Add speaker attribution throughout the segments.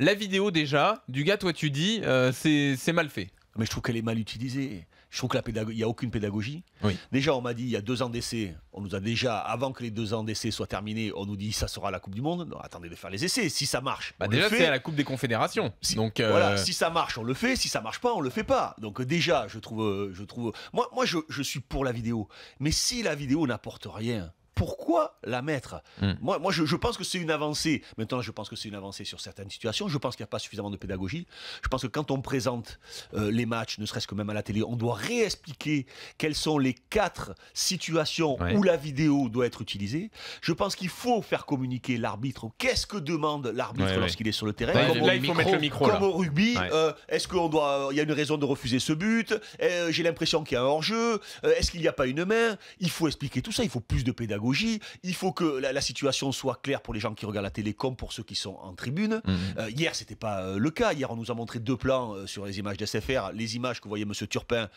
Speaker 1: la vidéo déjà, du gars, toi tu dis, euh, c'est mal fait. Mais je trouve qu'elle est mal utilisée. Je trouve qu'il n'y a aucune pédagogie. Déjà, on m'a dit, il y a deux ans d'essai, on nous a déjà, avant que les deux ans d'essai soient terminés, on nous dit, ça sera la Coupe du Monde. Non, attendez de faire les essais. Si ça marche, bah déjà, c'est à la Coupe des Confédérations. Si, Donc, euh, voilà, si ça marche, on le fait. Si ça marche pas, on le fait pas. Donc, euh, déjà, je trouve. Je trouve... Moi, moi je, je suis pour la vidéo. Mais si la vidéo n'apporte rien, pourquoi la mettre hmm. Moi, moi je, pense que c'est une avancée. Maintenant, je pense que c'est une avancée sur certaines situations. Je pense qu'il n'y a pas suffisamment de pédagogie. Je pense que quand on présente euh, les matchs, ne serait-ce que même à la télé, on doit réexpliquer quelles sont les quatre situations où la vidéo doit être utilisée. Je pense qu'il faut faire communiquer l'arbitre. Qu'est-ce que demande l'arbitre lorsqu'il est sur le terrain Comme au, rugby, euh, est-ce qu'on doit Il y a une raison de refuser ce but. Euh, j'ai l'impression qu'il y a un hors-jeu. est-ce qu'il n'y a pas une main Il faut expliquer tout ça. Il faut plus de pédagogie il faut que la, situation soit claire pour les gens qui regardent la télé comme pour ceux qui sont en tribune. Hier, mhm. euh, ce hier, c'était pas euh, le cas. Hier, on nous a montré deux plans euh, sur les images d'SFR. Les images que voyait M. Turpin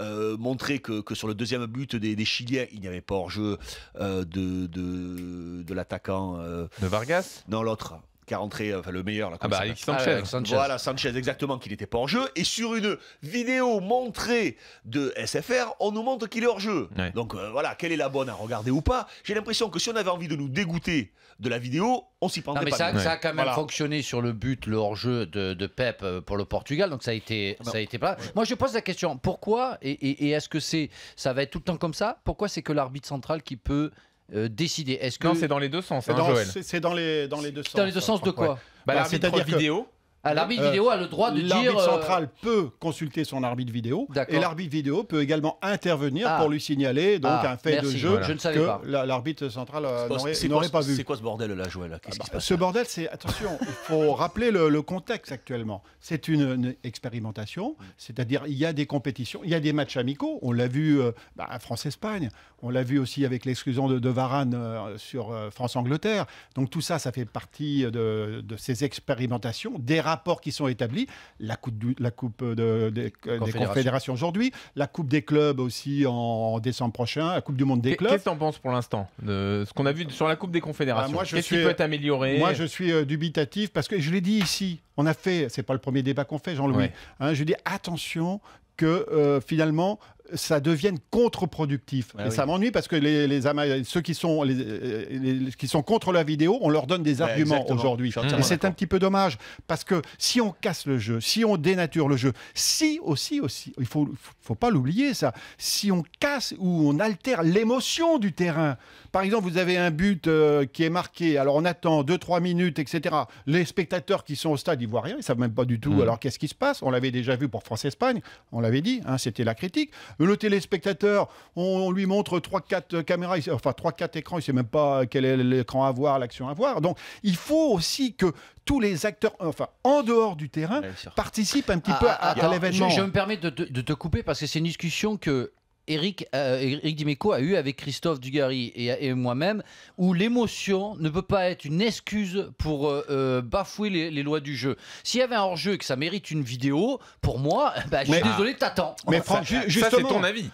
Speaker 1: montraient que, sur le deuxième but des, Chiliens, il n'y avait pas hors-jeu de, de l'attaquant. de Vargas Non, l'autre qui a rentré euh, enfin, le meilleur. Là, ah bah, ah Sanchez. Voilà, Sanchez, exactement, qu'il n'était pas en jeu. Et sur une vidéo montrée de SFR, on nous montre qu'il est hors jeu. Donc euh, voilà, quelle est la bonne à regarder ou pas J'ai l'impression que si on avait envie de nous dégoûter de la vidéo, on s'y prendrait mais pas. Ça, ça a quand même
Speaker 2: fonctionné sur le but, le hors jeu de, Pep euh, pour le Portugal. Donc ça a été, ah bah, ça a été pas. Moi, je pose la question pourquoi et, et est-ce que c'est, ça va être tout le temps comme ça Pourquoi c'est que l'arbitre central qui peut euh, décider. Est-ce que... Non, c'est dans les deux sens, hein, Joël.
Speaker 3: C'est dans les, dans les deux sens. Dans les deux sens de quoi bah, C'est-à-dire bah, vidéo. Euh, l'arbitre vidéo a le droit de L'arbitre euh, central peut consulter son arbitre vidéo. Et l'arbitre vidéo peut également intervenir ah. pour lui signaler donc ah, un fait de jeu je que l'arbitre central euh, n'aurait, pas vu. C'est quoi ce bordel là, Joël ce ah bah, Ce bordel, c'est. Attention, il faut rappeler le, contexte actuellement. C'est une, expérimentation, c'est-à-dire il y a des compétitions, il y a des matchs amicaux. On l'a vu bah, à France-Espagne, on l'a vu aussi avec l'exclusion de, Varane sur France-Angleterre. Donc tout ça, ça fait partie de, de ces expérimentations, des rapports qui sont établis. La Coupe, la coupe des, euh, Confédérations aujourd'hui, la Coupe des clubs aussi en décembre prochain, la Coupe du Monde
Speaker 2: des clubs. Qu'est-ce que tu en penses pour l'instant de ce qu'on a vu sur la Coupe des Confédérations ah, Qu'est-ce qui peut être amélioré euh, Moi, je
Speaker 3: suis euh, dubitatif parce que je l'ai dit ici. On a fait, c'est pas le premier débat qu'on fait, Jean-Louis. Hein, je dis attention que finalement ça devienne contre-productif. Ah et ça m'ennuie parce que les, ceux qui sont, les, qui sont contre la vidéo, on leur donne des arguments aujourd'hui. Et c'est un petit peu dommage parce que si on casse le jeu, si on dénature le jeu, si aussi, aussi il ne faut, faut pas l'oublier ça, si on casse ou on altère l'émotion du terrain, par exemple, vous avez un but euh, qui est marqué, alors on attend 2-3 minutes, etc. Les spectateurs qui sont au stade, ils voient rien, ils savent même pas du tout. Hmm. Alors qu'est-ce qui se passe On l'avait déjà vu pour France-Espagne, on l'avait dit, hein, c'était la critique. Le téléspectateur, on, lui montre 3-4 caméras, enfin trois 4 écrans, il ne sait même pas quel est l'écran à voir, l'action à voir. Donc il faut aussi que tous les acteurs, enfin en dehors du terrain, participent un petit ah, peu ah, à, ah, l'événement. Je, me
Speaker 2: permets de te couper parce que c'est une discussion que Eric, Eric euh, Dimeco a eu avec Christophe Dugarry et, moi-même, où l'émotion ne peut pas être une excuse pour euh, euh, bafouer les, lois du jeu. S'il y avait un hors-jeu et que ça mérite une vidéo, pour moi, bah, je suis désolé, t'attends. Mais franchement, ça, c'est ton avis.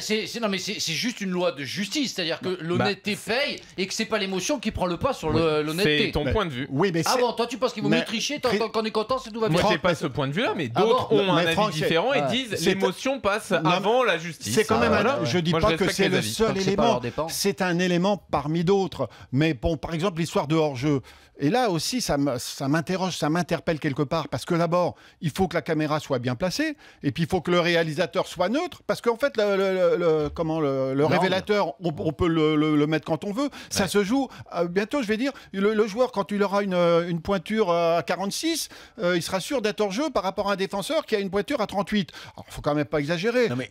Speaker 2: c'est, non, mais c'est, juste une loi de justice, c'est-à-dire que bah, l'honnêteté bah, paye et que c'est pas l'émotion qui prend le pas sur l'honnêteté. C'est ton point de vue. Oui, mais ah bon, toi tu penses qu'il vaut mieux tricher, tant qu'on est content, c'est tout va bien. Moi, j'ai pas ce point de vue-là, mais ah d'autres ont un avis différent et disent l'émotion passe avant la justice. C'est quand même un. je dis pas que c'est le seul
Speaker 3: élément. C'est un élément parmi d'autres. Mais bon, par exemple, l'histoire de hors-jeu. Et là aussi, ça m'interroge, ça m'interpelle quelque part. Parce que d'abord, il faut que la caméra soit bien placée. Et puis, il faut que le réalisateur soit neutre. Parce qu'en fait, le, comment, le révélateur, on, peut le, mettre quand on veut. Ça se joue. Euh, bientôt, je vais dire, le, joueur, quand il aura une, euh, pointure euh, à 46, il sera sûr d'être hors-jeu par rapport à un défenseur qui a une pointure à 38. Alors, faut quand même pas exagérer. mais,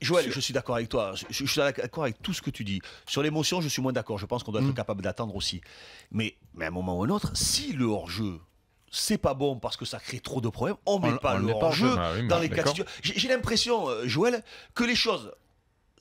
Speaker 1: je, vois je suis d'accord avec toi. Je, suis d'accord avec tout ce que tu dis. Sur l'émotion, je suis moins d'accord. Je pense qu'on doit être mm. capable d'attendre aussi. Mais, mais à un moment ou à un autre, si le hors-jeu c'est pas bon parce que ça crée trop de problèmes. On, met pas le hors jeu ah dans les cas J'ai l'impression, euh, Joël, que les choses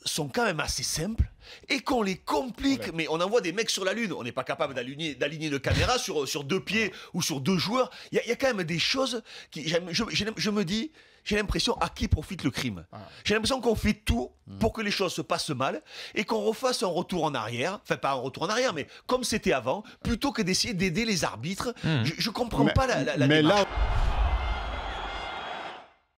Speaker 1: sont quand même assez simples et qu'on les complique. Mais on envoie des mecs sur la Lune. On n'est pas capable d'aligner de caméra sur, sur deux pieds ou sur deux joueurs. Il y, a quand même des choses qui. je me dis, j'ai l'impression à qui profite le crime. Ah. J'ai l'impression qu'on fait tout pour que les choses se passent mal et qu'on refasse un retour en arrière, enfin pas un retour en arrière, mais comme c'était avant, plutôt que d'essayer d'aider les arbitres. Hmm. Je, comprends pas la, la,